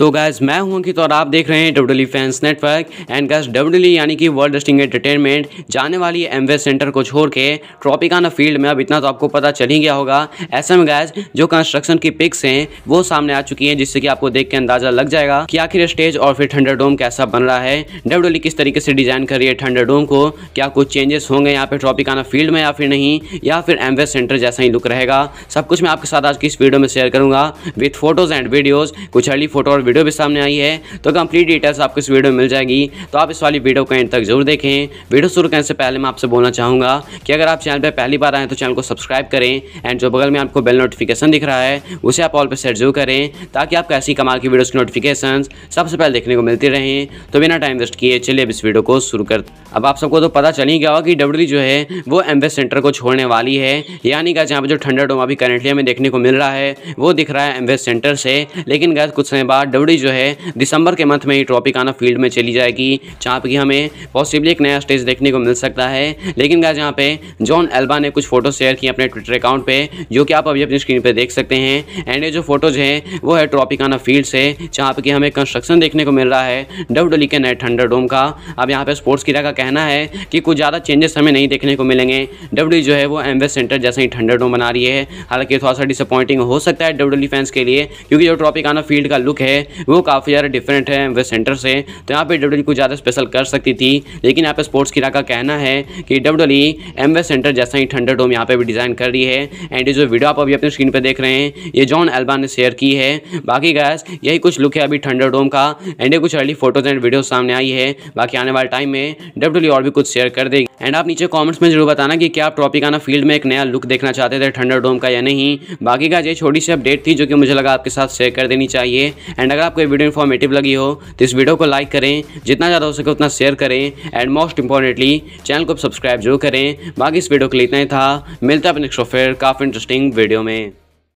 तो गैस मैं हूँ अंकित तो और आप देख रहे हैं W fans network and gas W यानी कि वर्ल्ड रेस्टिंग एंटरटेनमेंट जाने वाली एमवे सेंटर को छोड़ के ट्रॉपिकाना फील्ड में अब इतना तो आपको पता चल ही गया होगा ऐसे में गैस जो कंस्ट्रक्शन की पिक्स हैं वो सामने आ चुकी हैं जिससे कि आपको देख के अंदाजा लग जाएगा कि आखिर स्टेज और फिर थंडर डोम कैसा बन रहा है डब्ल्यू e किस तरीके से डिजाइन कर रही है थंडर डोम को क्या कुछ चेंजेस होंगे यहाँ पे ट्रॉपिकाना फील्ड में या फिर नहीं या फिर एमवे सेंटर जैसा ही लुक रहेगा सब कुछ मैं आपके साथ आज की इस वीडियो में शेयर करूंगा विथ फोटोज एंड वीडियोज कुछ अर्ली फोटो और वीडियो भी सामने आई है तो कंप्लीट डिटेल्स आपको इस वीडियो में मिल जाएगी तो आप इस वाली वीडियो को एंड तक जरूर देखें वीडियो शुरू करने से पहले मैं आपसे बोलना चाहूँगा कि अगर आप चैनल पर पहली बार आएँ तो चैनल को सब्सक्राइब करें एंड जो बगल में आपको बेल नोटिफिकेशन दिख रहा है उसे आप ऑल पर सेट जरूर करें ताकि आपको ऐसी कमाल की वीडियोज़ की नोटिफिकेशन सबसे पहले देखने को मिलती रहें तो बिना टाइम वेस्ट किए चलिए अब इस वीडियो को शुरू कर अब आप सबको तो पता चल ही गया होगा कि डब्ल्यू जो है वो एम्बेस सेंटर को छोड़ने वाली है यानी कि जहाँ पर जो ठंडा डोमा भी करेंटली हमें देखने को मिल रहा है वो दिख रहा है एम्बेस सेंटर से लेकिन गैस कुछ समय बाद डबड़ी जो है दिसंबर के मंथ में ही आना फील्ड में चली जाएगी जहाँ पर हमें पॉसिबली एक नया स्टेज देखने को मिल सकता है लेकिन गाय यहाँ पे जॉन एल्बा ने कुछ फोटो शेयर किए अपने ट्विटर अकाउंट पे जो कि आप अभी अपनी स्क्रीन पे देख सकते हैं एंड ये जो फोटोज हैं वो है ट्रॉपिकाना फील्ड से जहाँ पे हमें कंस्ट्रक्शन देखने को मिल रहा है डब्ल्यू के नए थंडर डोम का अब यहाँ पे स्पोर्ट्स किरा का कहना है कि कुछ ज़्यादा चेंजेस हमें नहीं देखने को मिलेंगे डब्ल्यू जो है वो एम सेंटर जैसे ही थंडर डोम बना रही है हालांकि थोड़ा सा डिसअपॉइंटिंग हो सकता है डब्ल्यू फैंस के लिए क्योंकि जो ट्रॉपिकाना फील्ड का लुक है है वो काफ़ी ज़्यादा डिफरेंट है वे सेंटर से तो यहाँ पे डब्ल्यू e कुछ ज़्यादा स्पेशल कर सकती थी लेकिन यहाँ पे स्पोर्ट्स किरा का कहना है कि डब्ल्यू एम वेस्ट सेंटर जैसा ही थंडर डोम यहाँ पर भी डिज़ाइन कर रही है एंड जो वीडियो आप अभी अपनी स्क्रीन पर देख रहे हैं ये जॉन एल्बा ने शेयर की है बाकी गैस यही कुछ लुक है अभी थंडर डोम का एंड ये कुछ अर्ली फोटोज एंड वीडियो सामने आई है बाकी आने वाले टाइम में डब्ल्यू e और भी कुछ शेयर कर देगी एंड आप नीचे कमेंट्स में जरूर बताना कि क्या आप ट्रॉपिकाना फील्ड में एक नया लुक देखना चाहते थे थंडर डोम का या नहीं बाकी का ये छोटी सी अपडेट थी जो कि मुझे लगा आपके साथ शेयर कर देनी चाहिए एंड अगर आपको वीडियो इन्फॉर्मेटिव लगी हो तो इस वीडियो को लाइक करें जितना ज़्यादा हो सके उतना शेयर करें एंड मोस्ट इंपॉर्टेंटली चैनल को सब्सक्राइब जरूर करें बाकी इस वीडियो के लिए इतना ही था मिलता है नेक्स्ट फिर काफ़ी इंटरेस्टिंग वीडियो में